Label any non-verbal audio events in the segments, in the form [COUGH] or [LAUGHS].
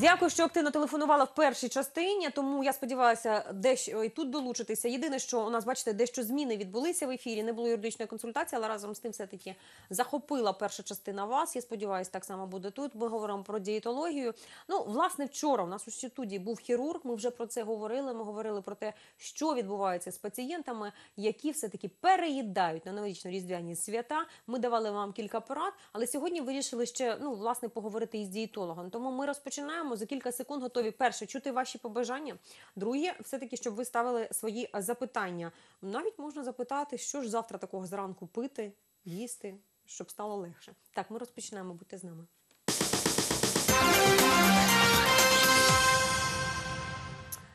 Дякую, що активно телефонувала в першій частині. Тому я сподівалася, дещо і тут долучитися. Єдине, що у нас, бачите, дещо зміни відбулися в ефірі. Не було юридичної консультації, але разом з тим, все таки захопила перша частина вас. Я сподіваюся, так само буде тут. Ми говоримо про дієтологію. Ну, власне, вчора у нас у студії був хірург. Ми вже про це говорили. Ми говорили про те, що відбувається з пацієнтами, які все таки переїдають на новорічно різдвяні свята. Ми давали вам кілька порад, але сьогодні вирішили ще ну власне поговорити із дієтологом. Тому ми розпочинаємо маємо за кілька секунд готові перше чути ваші побажання. Друге, все-таки, щоб ви ставили свої е, запитання. Навіть можна запитати, що ж завтра такого зранку пити, їсти, щоб стало легше. Так, ми розпочнемо. бути з нами.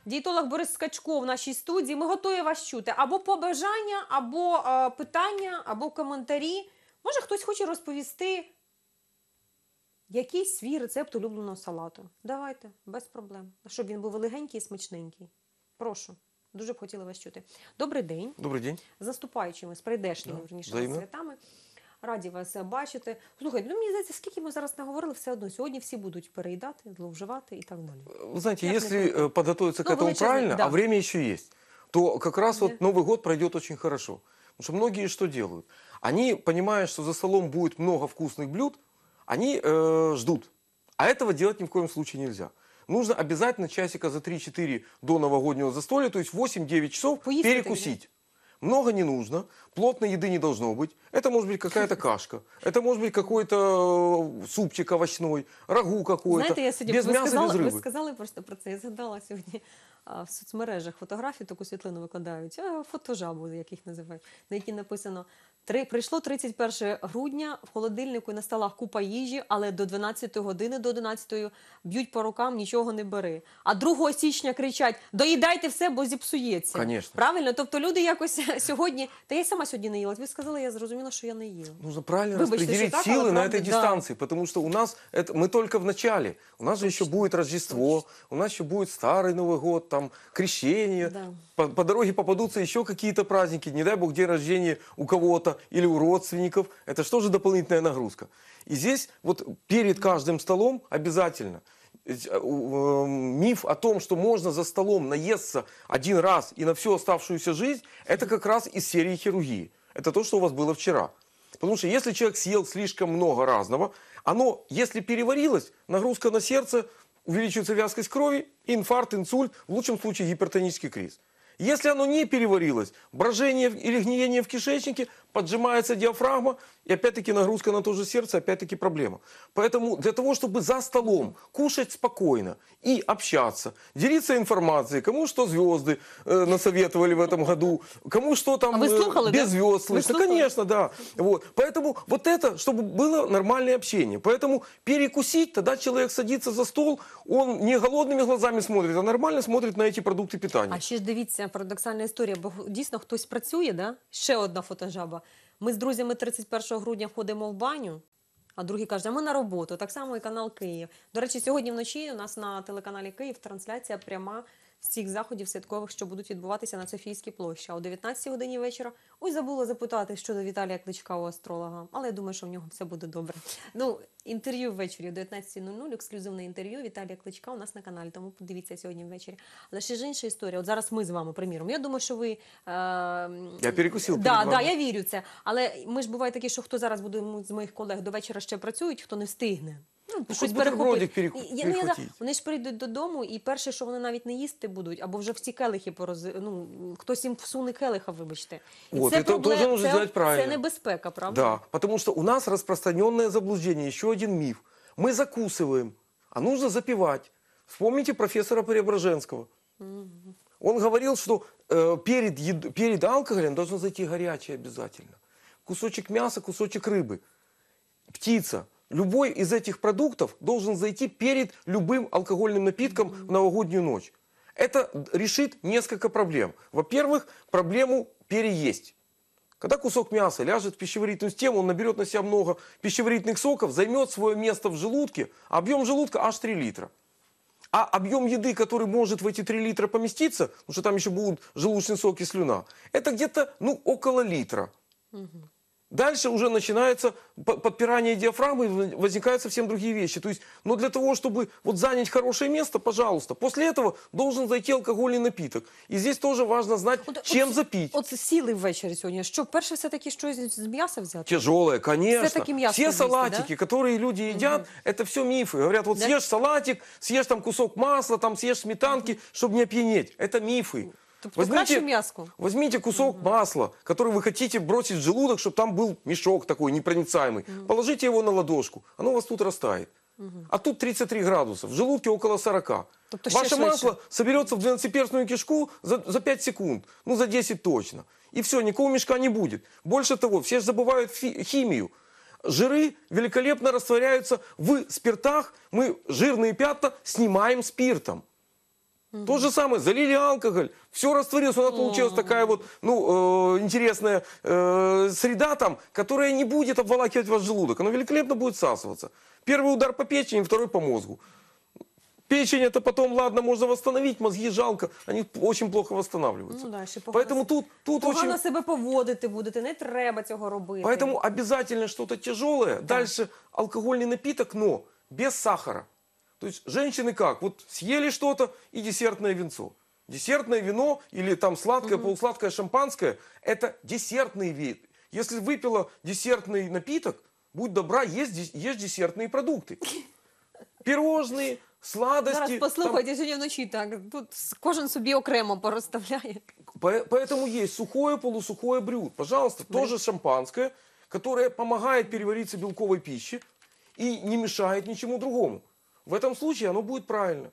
Дієтолог Борис Скачко в нашій студії. Ми готові вас чути або побажання, або е, питання, або коментарі. Може, хтось хоче розповісти, якийсь свій рецепт улюбленого салату. Давайте, без проблем. Щоб він був легенький і смачненький. Прошу. Дуже б хотіла вас чути. Добрий день. Добрий день. Заступаючими, з прийдешніми, да. верніше, Дайме. святами. Раді вас е, бачити. Слухайте, ну мені здається, скільки ми зараз наговорили, все одно сьогодні всі будуть переїдати, зловживати і так далі. Е, Вы знаете, Як не если ну, э, правильно, да. а время еще есть, то якраз раз вот Новый год пройдет очень хорошо. Потому що многие что делают? Они понимают, что за столом буде много вкусних блюд, они э, ждут. А этого делать ни в коем случае нельзя. Нужно обязательно часика за 3-4 до новогоднего застолья, то есть 8-9 часов Поесть перекусить. Много не нужно, плотной еды не должно быть. Это может быть какая-то кашка, это может быть какой-то э, супчик овощной, рагу какой-то. Знаєте, я сьогодні без ви м'яса, сказали, без риби. ви сказали просто про це. Я згадала сьогодні а, в соцмережах фотографію, таку світлину викладають, а, фотожабу, як їх називають, на якій написано Три прийшло 31 грудня. В холодильнику на столах купа їжі, але до 12 години, до 11 б'ють по рукам, нічого не бери. А 2 січня кричать: доїдайте все, бо зіпсується. Конечно. Правильно, тобто люди якось [LAUGHS] сьогодні. Та я сама сьогодні не їла. ви сказали, я зрозуміла, що я не їла. Нужно правильно Вибачте, распределить на правда, этой дистанции, потому что у нас это мы только в начале. У нас же еще будет Рождество, у нас еще будет Старый Новый год, там крещение. Да. По, по дороге попадутся еще какие-то праздники. Не дай бог день рождения у кого-то. или у родственников. Это что же дополнительная нагрузка? И здесь вот перед каждым столом обязательно э, эм, миф о том, что можно за столом наесться один раз и на всю оставшуюся жизнь, это как раз из серии хирургии. Это то, что у вас было вчера. Потому что если человек съел слишком много разного, оно, если переварилось, нагрузка на сердце, увеличивается вязкость крови, инфаркт, инсульт, в лучшем случае гипертонический криз. Если оно не переварилось, брожение или гниение в кишечнике, поджимается диафрагма, И опять-таки нагрузка на то же сердце, опять-таки проблема. Поэтому для того, чтобы за столом кушать спокойно и общаться, делиться информацией, кому что звезды э, насоветовали в этом году, кому что там а э, слухали, без да? звезд слышно, конечно, да. Вот. Поэтому вот это, чтобы было нормальное общение. Поэтому перекусить, тогда человек садится за стол, он не голодными глазами смотрит, а нормально смотрит на эти продукты питания. А ще ж дивіться, парадоксальна історія, бо кто хтось працює, да? ще одна фотожаба. Ми з друзями 31 грудня ходимо в баню, а другі каже, а ми на роботу. Так само і канал Київ. До речі, сьогодні вночі у нас на телеканалі Київ трансляція пряма з цих заходів святкових, що будуть відбуватися на Софійській площі. А о 19 годині вечора ось забула запитати щодо Віталія Кличка у астролога, але я думаю, що в нього все буде добре. Ну, інтерв'ю ввечері о 19.00, ексклюзивне інтерв'ю Віталія Кличка у нас на каналі, тому подивіться сьогодні ввечері. Але ще ж інша історія. От зараз ми з вами, приміром. Я думаю, що ви. Е... Я перекусив. Да, да, я вірю це. Але ми ж буває такі, що хто зараз буде з моїх колег до вечора ще працюють, хто не встигне. Ну, ну, щось перехоплять. Перек... Я, ну, я, вони ж прийдуть додому, і перше, що вони навіть не їсти будуть, або вже всі келихи пороз... ну, хтось їм всуне келиха, вибачте. І вот, це, это проблем... должен це, знать правильно. це небезпека, правда? Да, потому что у нас распространенное заблуждение, еще один миф. Мы закусываем, а нужно запивать. Вспомните профессора Преображенского. Он говорил, что э, перед, ед... перед алкоголем должно зайти горячее обязательно. Кусочек мяса, кусочек рыбы, птица – Любой из этих продуктов должен зайти перед любым алкогольным напитком в новогоднюю ночь. Это решит несколько проблем. Во-первых, проблему переесть. Когда кусок мяса ляжет в пищеварительную систему, он наберет на себя много пищеварительных соков, займет свое место в желудке, а объем желудка аж 3 литра. А объем еды, который может в эти 3 литра поместиться, потому что там еще будут желудочный сок и слюна, это где-то ну, около литра. Угу. Дальше уже начинается подпирание диафрагмы, возникают совсем другие вещи. То есть, но ну, для того, чтобы вот занять хорошее место, пожалуйста, после этого должен зайти алкогольный напиток. И здесь тоже важно знать, от, чим от, запить. От сіли ввечері сьогодні. Що перше, все таки что из м'яса взять? Тяжелое, конечно. Все м'ясо. Все салатики, да? которые люди едят, угу. это все мифы. Говорят, вот да? съешь салатик, съешь там кусок масла, там съешь сметанки, угу. чтобы не опьянеть. Это мифы возьмите, мяску. возьмите кусок угу. масла, который вы хотите бросить в желудок, чтобы там был мешок такой непроницаемый. Угу. Положите его на ладошку, оно у вас тут растает. Угу. А тут 33 градуса, в желудке около 40. Тобто ще Ваше швидше. масло соберется в 12-перстную кишку за, за 5 секунд, ну за 10 точно. И все, никакого мешка не будет. Больше того, все же забывают фи- химию. Жиры великолепно растворяются в спиртах, мы жирные пятна снимаем спиртом. Угу. То же самое, залили алкоголь, все растворилось, у нас получилась такая вот, ну, э, интересная э, среда там, которая не будет обволакивать ваш желудок, она великолепно будет всасываться. Первый удар по печени, второй по мозгу. Печень это потом, ладно, можно восстановить, мозги жалко, они очень плохо восстанавливаются. Ну, да, ще погано Поэтому тут, тут погано очень... себе поводити будете, не треба цього робити. Поэтому обязательно что-то тяжелое, дальше алкогольный напиток, но без сахара. То есть женщины как? Вот съели что-то и десертное венцо. Десертное вино или там сладкое, угу. полусладкое шампанское – это десертный вид. Если выпила десертный напиток, будь добра, ешь, ешь десертные продукты. [LAUGHS] Пирожные, сладости. Зараз послухайте, там... сьогодні вночі так. Тут кожен собі окремо пораставляет. Поэтому есть сухое, полусухое брюд. Пожалуйста, Блин. тоже шампанское, которое помогает перевариться белковой пище и не мешает ничему другому в этом случае оно будет правильно.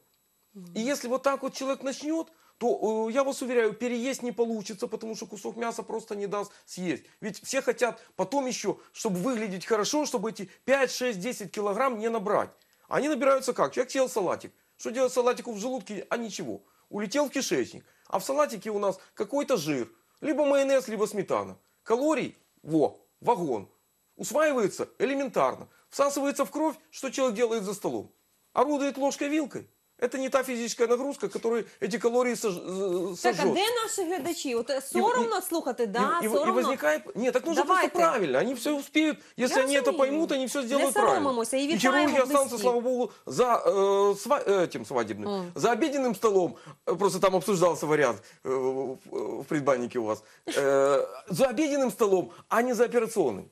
И если вот так вот человек начнет, то э, я вас уверяю, переесть не получится, потому что кусок мяса просто не даст съесть. Ведь все хотят потом еще, чтобы выглядеть хорошо, чтобы эти 5, 6, 10 килограмм не набрать. Они набираются как? Человек съел салатик. Что делать салатику в желудке? А ничего. Улетел в кишечник. А в салатике у нас какой-то жир. Либо майонез, либо сметана. Калорий? Во, вагон. Усваивается элементарно. Всасывается в кровь, что человек делает за столом. орудует ложкой-вилкой. Это не та физическая нагрузка, которую эти калории. сожжет. Э, так, а де наши глядачи? Вот э, соромно і, слухати, да, і, соромно. І возникає... Ні, так нужно Давайте. просто правильно. Они все успеют. Если Я они это поймут, они все сделают не правильно. І, і хирурги останутся, слава богу, за э, сва... Э, этим свадебным, mm. за обеденным столом, просто там обсуждался вариант э, в предбаннике у вас, [LAUGHS] э, за обеденным столом, а не за операционным.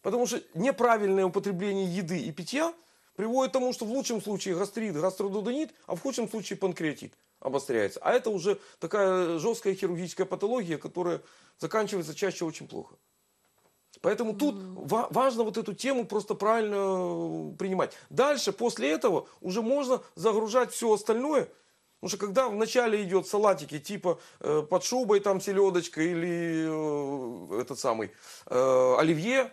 Потому что неправильное употребление еды и питья – приводит к тому, что в лучшем случае гастрит, гастродудонит, а в худшем случае панкреатит обостряется. А это уже такая жесткая хирургическая патология, которая заканчивается чаще очень плохо. Поэтому тут важно вот эту тему просто правильно э, принимать. Дальше, после этого, уже можно загружать все остальное. Потому что когда вначале идет салатики типа э, под шубой там селедочка или э, этот самый э, оливье,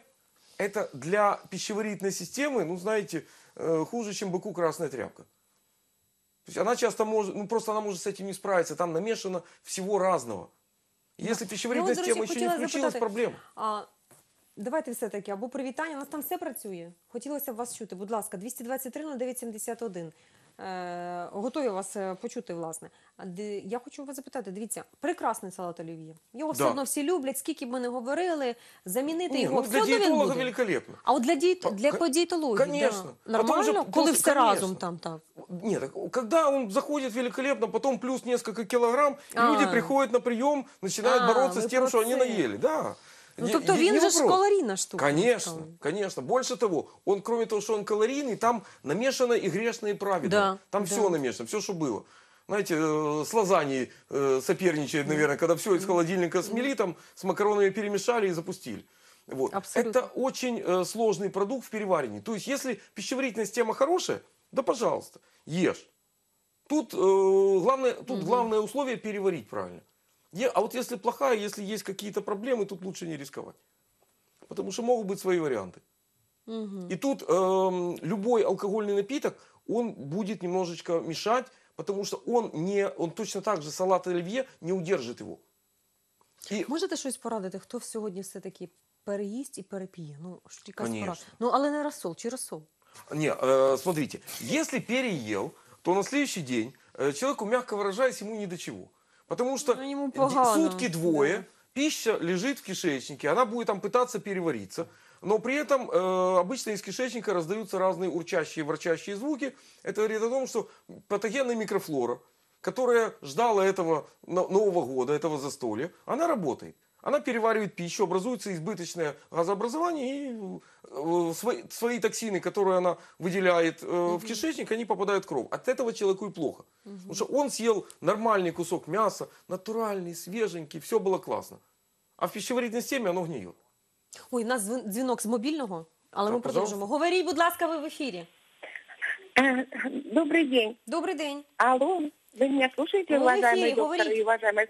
это для пищеварительной системы, ну знаете, Э, хуже, чем быку красная тряпка. То есть она часто может, ну просто она может с этим не справиться, там намешано всего разного. Если пищеварительна ну, система ще не включилась, проблема. А, Давайте все-таки або привітання. У нас там все працює. Хотілося б вас чути. Будь ласка, 223 09 71. Е, Готові вас е, почути, власне. Я хочу вас запитати, дивіться, прекрасний салат олів'є. Його все да. одно всі люблять, скільки б ми не говорили, замінити Ні, його. Ну, для дієтолога великолепно. А от для, діт... для подієтологів Конечно. Да. нормально, же, коли все разом там так? Ні, так, коли він заходить великолепно, потім плюс кілька кілограм, а -а -а. люди приходять на прийом, починають боротися з тим, що вони наїли. Да. Ну, не, тобто він же ж калорійна штука. Конечно, конечно. Больше того, он, кроме того, что он калорийный, там намешано и грешное и праведное. Да, там да. все намешано, все, что было. Знаете, э, с лазаньей э, соперничает, наверное, когда все из холодильника смели, там с макаронами перемешали и запустили. Вот. Абсолютно. Это очень э, сложный продукт в переварении. То есть, если пищеварительная система хорошая, да пожалуйста, ешь. Тут, э, главное, тут главное условие переварить правильно. А вот если плохая, если есть какие-то проблемы, тут лучше не рисковать. Потому что могут быть свои варианты. Угу. И тут э, любой алкогольный напиток, он будет немножечко мешать, потому что он, не, он точно так же салат оливье не удержит его. І... Можете то порадити, кто сегодня все-таки переест и переп'є? Ну, якась пора. Ну, але не рассол, чи рассол? Не, э, смотрите, если переел, то на следующий день э, человеку, мягко выражаясь, ему ни до чего. Потому что ну, сутки двое, да. пища лежит в кишечнике, она будет там пытаться перевариться. Но при этом э, обычно из кишечника раздаются разные урчащие, ворчащие звуки. Это говорит о том, что патогенная микрофлора, которая ждала этого Нового года, этого застолья, она работает. Она переваривает пищу, образуется избыточное газообразование, и э, свои, свои токсины, которые она выделяет угу. в кишечник, они попадают в кровь. От этого человеку и плохо. Угу. Потому что он съел нормальный кусок мяса, натуральный, свеженький, все было классно. А в пищеварительной системе оно гниет. Ой, у нас дзвінок з мобільного, але так, ми продовжимо. Говоріть, будь ласка, ви в ефірі. Э, добрый день. Добрый день. Алло, вы меня слушаете, ну, доктор говорите. и уважаемая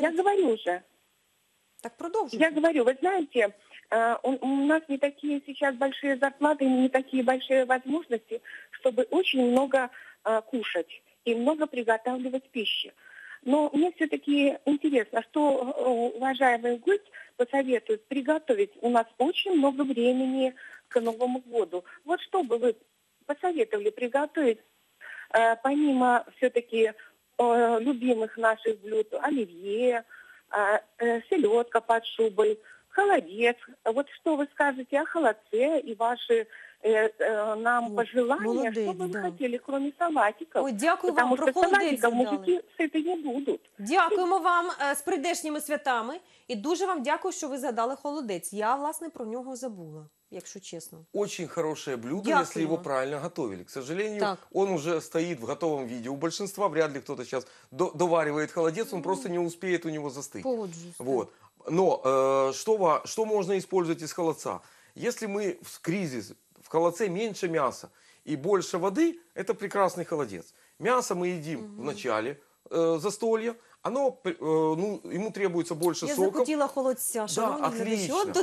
Я говорю уже. Так продолжим. Я говорю, вы знаете, э, у нас не такие сейчас большие зарплаты, не такие большие возможности, чтобы очень много э, кушать и много приготавливать пищи. Но мне все-таки интересно, что э, уважаемый гость посоветует приготовить. У нас очень много времени к Новому году. Вот что бы вы посоветовали приготовить, помимо все-таки любимых наших блюд, оливье, Э, селедка под шубой, холодец. Вот что вы скажете о холодце и ваши э, э, нам пожелания, Молодець, что бы вы да. хотели, кроме салатиков. Ой, дякую вам, Потому про что холодець салатиков мужики с этой не будут. Дякуємо вам е, з прийдешніми святами і дуже вам дякую, що ви згадали холодець. Я власне про нього забула якщо честно. Очень хорошее блюдо, Дякую. если его правильно готовили. К сожалению, так. он уже стоит в готовом виде. У большинства вряд ли кто-то сейчас доваривает холодец, он просто ну, не успеет у него застыть. Поводжусь. Вот. Но э, что, что можно использовать из холодца? Если мы в кризис, в холодце меньше мяса и больше воды, это прекрасный холодец. Мясо мы едим угу. в начале, э, застолье, оно, э, ну, ему требуется больше Я соков. закутила холодца, да, ну, отлично. Вот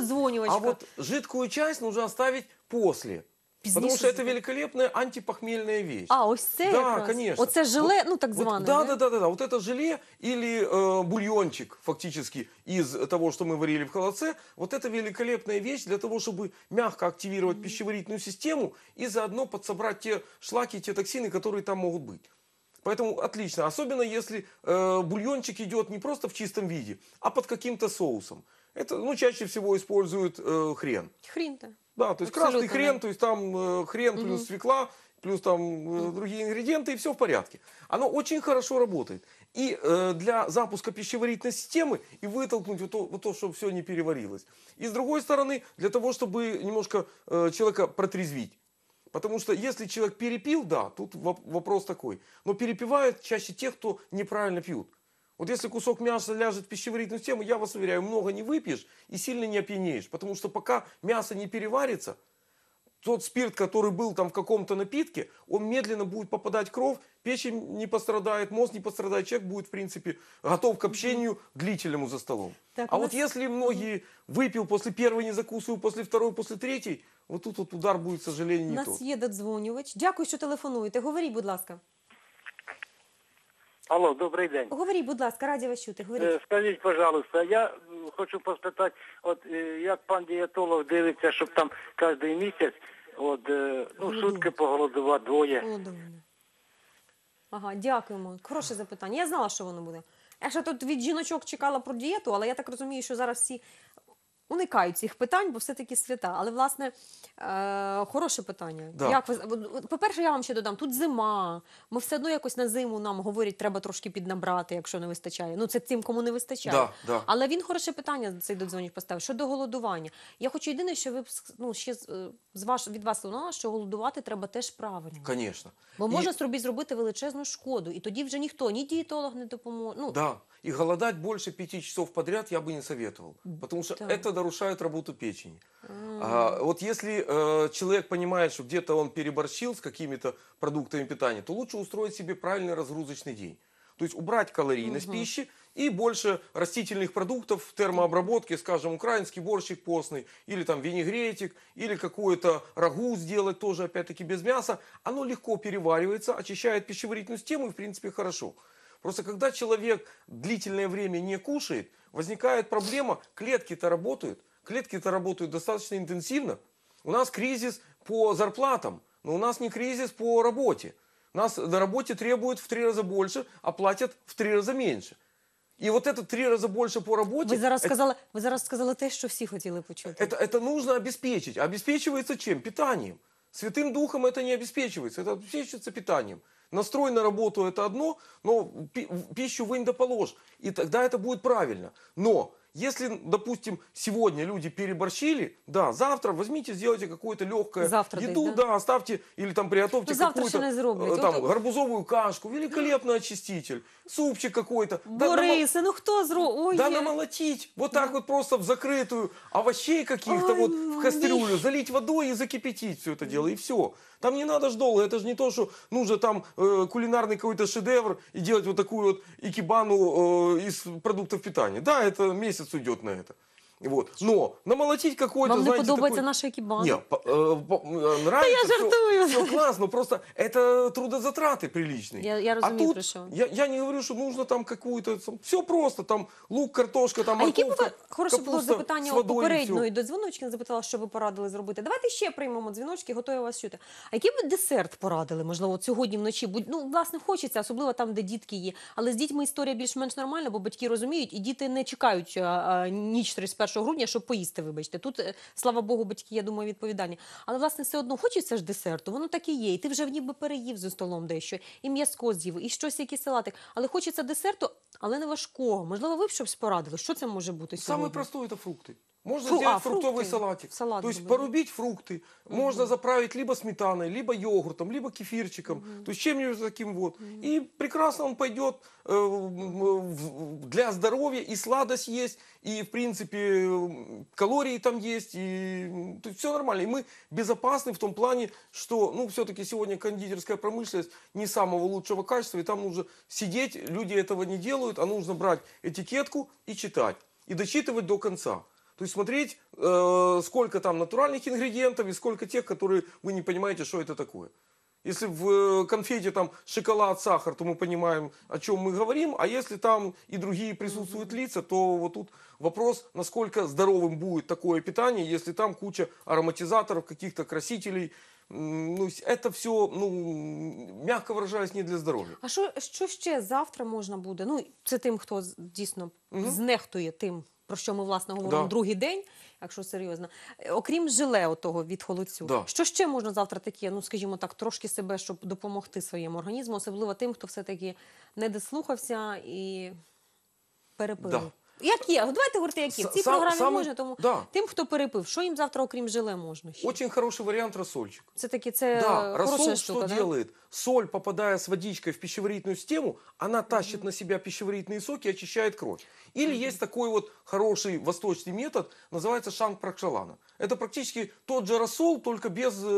А вот жидкую часть нужно оставить после. Пізніше Потому что это великолепная антипохмельная вещь. А, ось це да, якраз. конечно. Оце желе, вот, ну так званое. Вот, да, да, да, да, да. Вот это желе или э, бульончик фактически из того, что мы варили в холодце. Вот это великолепная вещь для того, чтобы мягко активировать mm -hmm. пищеварительную систему и заодно подсобрать те шлаки, те токсины, которые там могут быть. Поэтому отлично. Особенно если э, бульончик идет не просто в чистом виде, а под каким-то соусом. Это, ну, чаще всего используют э, хрен. Хрен, то Да, то есть Абсолютно, красный хрен, то есть там э, хрен угу. плюс свекла, плюс там э, другие ингредиенты, и все в порядке. Оно очень хорошо работает. И э, для запуска пищеварительной системы, и вытолкнуть вот то, вот то, чтобы все не переварилось. И с другой стороны, для того, чтобы немножко э, человека протрезвить. Потому что если человек перепил, да, тут вопрос такой. Но перепивают чаще тех, кто неправильно пьют. Вот если кусок мяса ляжет в пищеварительную систему, я вас уверяю, много не выпьешь и сильно не опьянеешь. Потому что пока мясо не переварится, тот спирт, который был там в каком-то напитке, он медленно будет попадать в кровь, печень не пострадает, мозг не пострадает, человек будет, в принципе, готов к общению длительному за столом. Так, а нас... вот если многие выпил, после первой не закусываю, после второй, после третьей, вот тут вот удар будет, к сожалению, не У нас є додзвонювач. Дякую, що телефонуєте. Говоріть, будь ласка. Алло, добрий день. Говоріть, будь ласка, раді вас чути. Е, говоріть. Скажіть, пожалуйста, я хочу поспитати, от е, як пан дієтолог дивиться, щоб там кожен місяць от, е, ну, сутки поголодувати двоє. Голодування. Ага, дякуємо. Хороше запитання. Я знала, що воно буде. Я ще тут від жіночок чекала про дієту, але я так розумію, що зараз всі уникають цих питань, бо все-таки свята. Але, власне, е, хороше питання. Да. Як ви По-перше, я вам ще додам, тут зима. Ми все одно якось на зиму нам говорять, треба трошки піднабрати, якщо не вистачає. Ну, це тим, кому не вистачає. Да, да. Але він хороше питання цей додзвонюч поставив щодо голодування. Я хочу єдине, що ви ну, ще з ваш, від вас лунала, що голодувати треба теж правильно. Звісно. Бо можна і... собі зробити величезну шкоду, і тоді вже ніхто, ні дієтолог не допоможе. Ну, да. И голодать больше пяти часов подряд я бы не советовал, потому что да. это нарушает работу печени. А, вот если э, человек понимает, что где-то он переборщил с какими-то продуктами питания, то лучше устроить себе правильный разгрузочный день. То есть убрать калорийность угу. пищи и больше растительных продуктов в термообработке, скажем, украинский борщик постный, или там винегретик, или какую то рагу сделать тоже, опять-таки, без мяса. Оно легко переваривается, очищает пищеварительную систему и, в принципе, хорошо. Просто когда человек длительное время не кушает, возникает проблема, клетки-то работают, клетки-то работают достаточно интенсивно. У нас кризис по зарплатам, но у нас не кризис по работе. Нас на работе требуют в три раза больше, а платят в три раза меньше. И вот это три раза больше по работе. Вы зараз сказали, ви зараз сказали те, що всі хотіли почути. Это, это нужно обеспечить. Обеспечивается чем? Питанием. Святым Духом это не обеспечивается, это обеспечивается питанием. Настрой на работу это одно, но пищу вынь да положь, и тогда это будет правильно. Но Если, допустим, сегодня люди переборщили, да, завтра возьмите, сделайте какую-то легкую завтра еду, да? да, оставьте или там приготовьте ну, какую-то э, там От... гарбузовую кашку, великолепный очиститель, супчик какой-то. Борисы, да, ну кто зро... да намолотить, вот так вот просто в закрытую овощей каких-то вот в кастрюлю, залить водой и закипятить все это дело, и все. Там не надо же долго, это же не то, что нужно там э, кулинарный какой-то шедевр и делать вот такую вот икебану э, из продуктов питания. Да, это месяц уйдет на это. Вот. Но намолотить какой-то, Вам не знаете, подобається такой... наша кібана? Ні, по- э, э я всё- жартую. всё классно, просто это трудозатраты приличные. Я- я а тут про Я, я не говорю, что нужно там какую-то... все просто, там лук, картошка, там А морковка, бува- хороше було запитання у попередньої ну до дзвіночки запитала, що ви порадили зробити. Давайте ще приймемо дзвіночки, готові вас чути. А який ви десерт порадили? Можливо, от сьогодні вночі будь ну власне хочеться, особливо там, де дітки є. Але з дітьми історія більш-менш нормальна, бо батьки розуміють, і діти не чекають а, а, ніч 31 1 грудня, щоб поїсти, вибачте. Тут, е, слава Богу, батьки, я думаю, відповідальні. Але, власне, все одно хочеться ж десерту, воно так і є. І ти вже ніби переїв за столом дещо, і м'язко з'їв, і щось, якийсь салатик. Але хочеться десерту, але не важкого. Можливо, ви б щось порадили. Що це може бути? сьогодні? Самое простое это фрукты. Можно Фу, сделать а, фруктовый фрукты. салатик. Салат То есть добавить. порубить фрукты, угу. можно заправить либо сметаной, либо йогуртом, либо кефирчиком. Угу. То есть чем-нибудь таким вот. Угу. И прекрасно он пойдет э, для здоровья, и сладость есть, и в принципе калории там есть, и то есть все нормально. И мы безопасны в том плане, что ну все-таки сегодня кондитерская промышленность не самого лучшего качества, и там нужно сидеть, люди этого не делают, а нужно брать этикетку и читать. И дочитывать до конца. То есть смотреть, э, сколько там натуральных ингредиентов и сколько тех, которые вы не понимаете, что это такое. Если в э, конфете там шоколад, сахар, то мы понимаем, о чем мы говорим. А если там и другие присутствуют лица, то вот тут вопрос, насколько здоровым будет такое питание, если там куча ароматизаторов, каких-то красителей. Ну, это все, ну, мягко выражаясь, не для здоровья. А що, що ще завтра можна буде? Ну, це тим, хто дійсно угу. знехтує тим, про що ми власне говоримо да. другий день, якщо серйозно, е, окрім жиле того від холодцю, да. що ще можна завтра таке? Ну скажімо так, трошки себе, щоб допомогти своєму організму, особливо тим, хто все таки не дослухався і перепив. Да. Як є? Давайте говорити, які. В цій Сам- програмі саме- можна, тому да. тим, хто перепив, що їм завтра, окрім жиле можна ще? Очень хороший вариант рассольчик. Все-таки це Да, рассол штука, что да? Соль, попадая с водичкой в пищеварительную систему, она тащит на себя пищеварительные соки и очищает кровь. Или есть такой вот хороший восточный метод, называется шанг пракшалана. Это практически тот же рассол, только без э,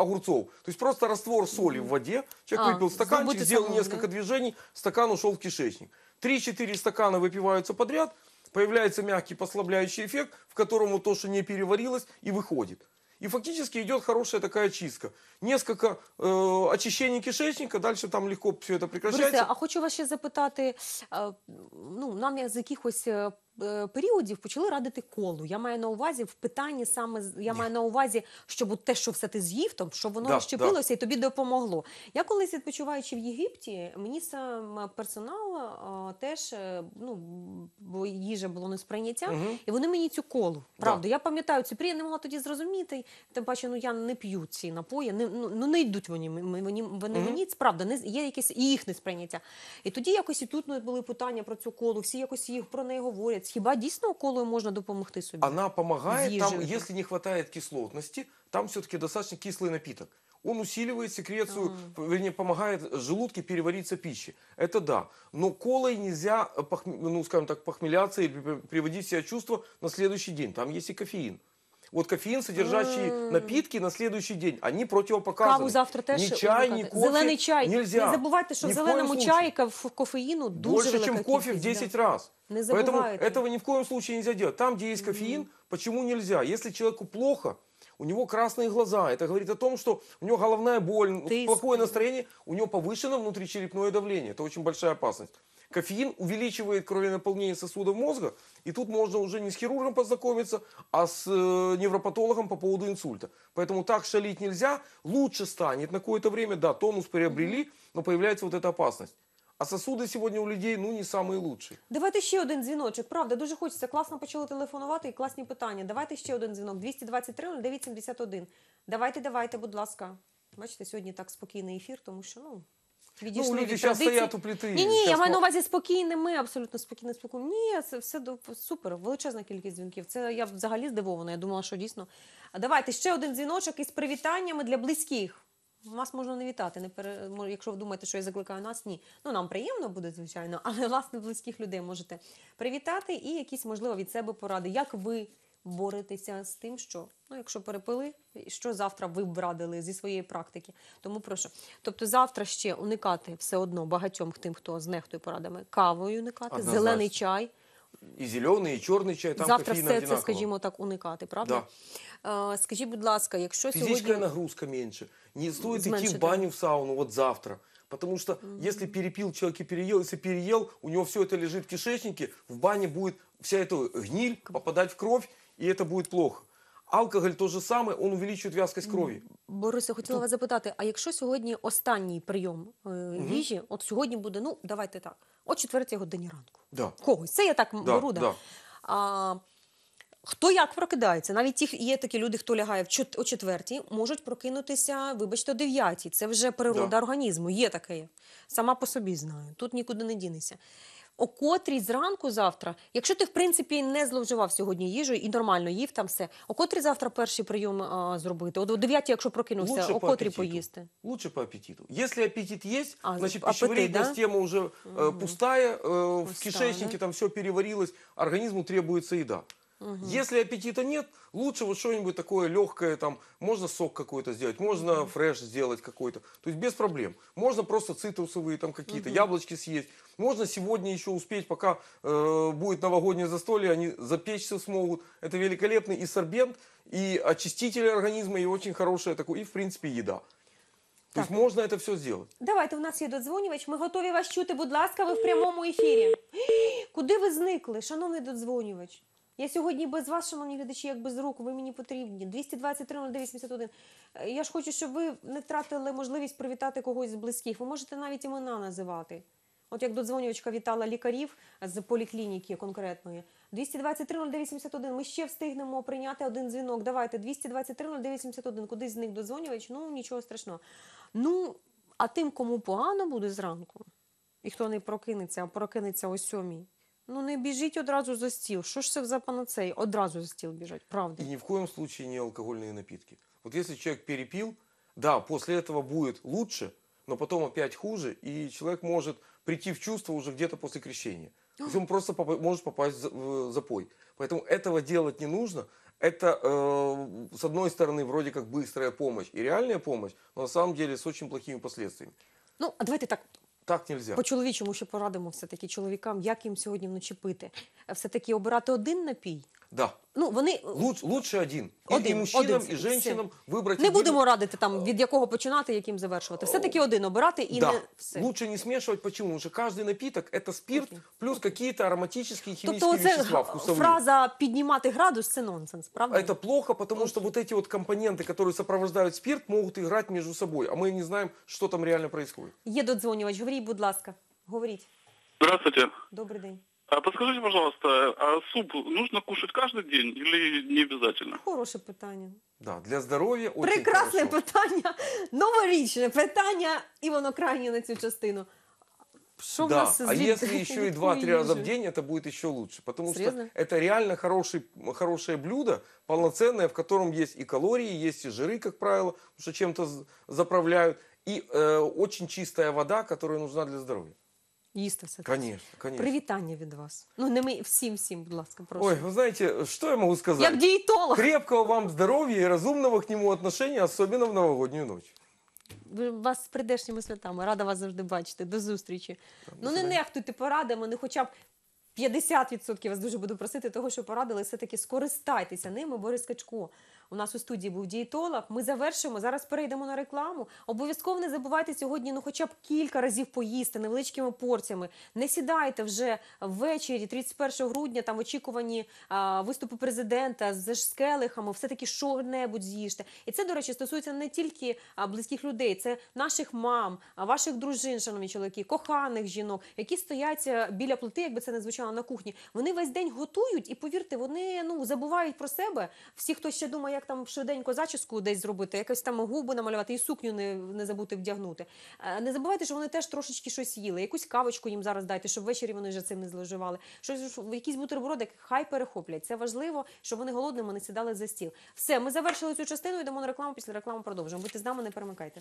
огурцов. То есть просто раствор соли в воде, человек А, выпил стаканчик, сделал самому, да? несколько движений, стакан ушел в кишечник. 3-4 стакана выпиваются подряд, появляется мягкий послабляющий эффект, в котором то, что не переварилось, и выходит. И фактически идет хорошая такая очистка. Несколько э, очищений кишечника, дальше там легко все это прекращается. Борисе, а хочу вас ще запитати, е, э, ну, нам з якихось э, Е, періодів почали радити колу. Я маю на увазі в питанні саме я маю на увазі, щоб те, що все ти з'їв, там щоб воно да, розщепилося да. і тобі допомогло. Я колись відпочиваючи в Єгипті, мені сам персонал а, е, теж е, ну бо їжа було не сприйняття, угу. і вони мені цю колу. Правда, да. я пам'ятаю цю я не могла тоді зрозуміти. Тим паче, ну я не п'ю ці напої, не ну, ну не йдуть вони. Мені вони угу. мені справді не є якесь і їх несприйняття. І тоді якось і тут ну, були питання про цю колу. Всі якось їх про неї говорять. Тобто хіба дійсно уколою можна допомогти собі? Она помогает, там, Съезженка. если не хватает кислотности, там все-таки достаточно кислый напиток. Он усиливает секрецию, п- вернее, помогает желудке перевариться пищи. Это да. Но колой нельзя, ну, скажем так, похмеляться и приводить в себя чувство на следующий день. Там есть и кофеин вот кофеин, содержащий напитки на следующий день, они противопоказаны. Каву завтра теж Ни чай, ну ни кофе Зелений чай. Нельзя. Не забувайте, що в Ни в зеленому коем чаї кофеїну дуже Больше, велика чем кофе в кількість, да. 10 раз. Не Поэтому этого ни в коем случае нельзя делать. Там, где есть кофеин, почему нельзя? Если человеку плохо, у него красные глаза. Это говорит о том, что у него головная боль, Ты плохое настроение, у него повышено внутричерепное давление. Это очень большая опасность. Кофеин увеличивает кровенаполнение сосудов мозга, и тут можно уже не с хирургом познакомиться, а с э, невропатологом по поводу инсульта. Поэтому так шалить нельзя, лучше станет на какое-то время, да, тонус приобрели, но появляется вот эта опасность. А сосуди сьогодні у людей ну не самі лучші. Давайте ще один дзвіночок. Правда, дуже хочеться. Класно почали телефонувати і класні питання. Давайте ще один дзвінок. 223 0971. Давайте, давайте, будь ласка. Бачите, сьогодні так спокійний ефір, тому що ну відійшли ну, люди від традиції. стоять у плити. Ні, ні, я маю на увазі спокійними, абсолютно спокійно, спокійно. Ні, це все супер. Величезна кількість дзвінків. Це я взагалі здивована. Я думала, що дійсно. А давайте ще один дзвіночок із привітаннями для близьких. Вас можна не вітати, не пере... якщо ви думаєте, що я закликаю нас, ні. Ну нам приємно буде, звичайно, [LAUGHS] але власне близьких людей можете привітати і якісь, можливо, від себе поради. Як ви боритися з тим, що ну, якщо перепили, що завтра ви врадили зі своєї практики. Тому прошу. Тобто, завтра ще уникати все одно багатьом тим, хто з нехтою порадами, кавою уникати, Однозначно. зелений чай. І зелений, і чорний чай, там завтра все одинаково. це, скажімо так, уникати, правда? Да. Е, скажіть, будь ласка, якщо Фізична сьогодні... нагрузка менше, не стоїть йти в баню в сауну от завтра. Потому что mm-hmm. если перепил человек и переел, если переел, у него все это лежит в кишечнике, в бане будет вся эта гниль попадать в кровь, і це буде плохо. Алкоголь то же самое, он увеличивает вязкость крові. Борисе, хотіла вас запитати: а якщо сьогодні останній прийом е, їжі, от сьогодні буде, ну давайте так, о четвертій годині ранку. Да. Когось, це я так м- Да, беру. да. да. А, хто як прокидається? Навіть ті є такі люди, хто лягає в чот- о четвертій, можуть прокинутися, вибачте, о дев'ятій. Це вже природа Да. організму. Є таке. Сама по собі знаю. Тут нікуди не дінеться о котрій зранку завтра, якщо ти в принципі не зловживав сьогодні їжею і нормально їв там все, о котрій завтра перший прийом а, зробити? От о 9, якщо прокинувся, Лучше о по котрій аппетиту. поїсти? Лучше по аппетиту. Якщо аппетит є, А, значит аппетит, пищеварительная да? система уже э, пустая, э, в Пустая, кишечнике там все переварилось, організму требується їда. Угу. Если аппетита нет, лучше вот что-нибудь такое легкое, там, можно сок какой-то сделать, можно угу. фреш сделать какой-то, то есть без проблем. Можно просто цитрусовые там какие-то, угу. яблочки съесть. Можно сегодня еще успеть, пока э, будет новогоднее застолье, они запечься смогут. Это великолепный и сорбент, и очиститель организма, и очень хорошая такое, и в принципе еда. Так. есть можно это все зробити. Давайте у нас є додзвонювач. Ми готові вас чути. Будь ласка, ви в прямому ефірі. [GASPS] Куди ви зникли, шановний додзвонювач? Я сьогодні без вас, шановні глядачі, як без рук, ви мені потрібні. 223-0981. Я ж хочу, щоб ви не втратили можливість привітати когось з близьких. Ви можете навіть імена називати. От як додзвонювачка вітала лікарів з поліклініки конкретної. 223-0981. Ми ще встигнемо прийняти один дзвінок. Давайте 223-0981. Кудись з них додзвонювач? Ну нічого страшного. Ну, а тим, кому погано буде зранку, і хто не прокинеться, а прокинеться о сьомій. Ну не ну біжіть одразу за стіл. Що ж це за панацея? Одразу за стіл біжать, правда. И ни в коем случае не алкогольные напитки. Вот если человек перепил, да, после этого будет лучше, но потом опять хуже, и человек может прийти в чувство уже где-то после крещения. То есть он [GASPS] просто попа- может попасть в в э, запой. Поэтому этого делать не нужно. Это, э, с одной стороны, вроде как быстрая помощь и реальная помощь, но на самом деле с очень плохими последствиями. Ну, а давайте так так нельзя. По чоловічому ще порадимо все таки чоловікам, як їм сьогодні вночі пити. Все таки обирати один напій, Да. Ну вони Луч, лучше один. один і мужчинам, один. і жінкам вибрати. Не будемо радити там від якого починати, яким завершувати. Все таки один обирати і да. не все. лучше не смішувати. Почему? Тому що кожен напіток – це спирт плюс якісь ароматичні хімічні тобто, вещества вкусові. фраза піднімати градус це нонсенс, правда? Це плохо, тому що тобто вот эти вот компоненти, які сопровождають спирт, можуть грати між собою, а ми не знаємо, що там реально происходит. Є додзвонювач. Говоріть, будь ласка, говоріть. Здравствуйте. Добрий день. А подскажите, пожалуйста, а суп нужно кушать каждый день или не обязательно? Хорошее питание. Да, для здоровья. очень Прекрасне хорошо. питание новорічне питання, і воно крайнє на цю частину. Что да. нас а если еще и 2-3 раза в день, это будет еще лучше. Потому Серьезно? что это реально хороший, хорошее блюдо, полноценное, в котором есть и калории, есть и жиры, как правило, потому что чем-то заправляют, и э, очень чистая вода, которая нужна для здоровья. Їсти все. Конечно, конечно. Привітання від вас. Ну, не ми всім, всім, будь ласка, прошу. Ой, ви знаєте, що я можу сказати? Як дієтолог. Крепкого вам здоров'я і розумного к нему отношення, особливо в новогоднюю ночь. Ви- Вас з прийдешніми святами. Рада вас завжди бачити. До зустрічі. Ну не нехтуйте порадами, Не ну, хоча б 50% вас дуже буду просити того, що порадили, все-таки скористайтеся ними. Борис Качко у нас у студії був дієтолог. Ми завершимо. Зараз перейдемо на рекламу. Обов'язково не забувайте сьогодні, ну хоча б кілька разів поїсти невеличкими порціями. Не сідайте вже ввечері, 31 грудня. Там очікувані а, виступи президента з шкелихами, все таки що-небудь з'їжте. І це, до речі, стосується не тільки а, близьких людей, це наших мам, а, ваших дружин, шановні чоловіки, коханих жінок, які стоять е, біля плити, якби це не звучало на кухні. Вони весь день готують і повірте, вони ну забувають про себе. Всі, хто ще думає як там швиденько зачіску десь зробити, якось там губи намалювати і сукню не, не забути вдягнути. Е, не забувайте, що вони теж трошечки щось їли. Якусь кавочку їм зараз дайте, щоб ввечері вони вже цим не зловживали. Щось якісь бутерброди, хай перехоплять. Це важливо, щоб вони голодними не сідали за стіл. Все, ми завершили цю частину. Йдемо на рекламу. Після реклами продовжимо. Будьте з нами, не перемикайте.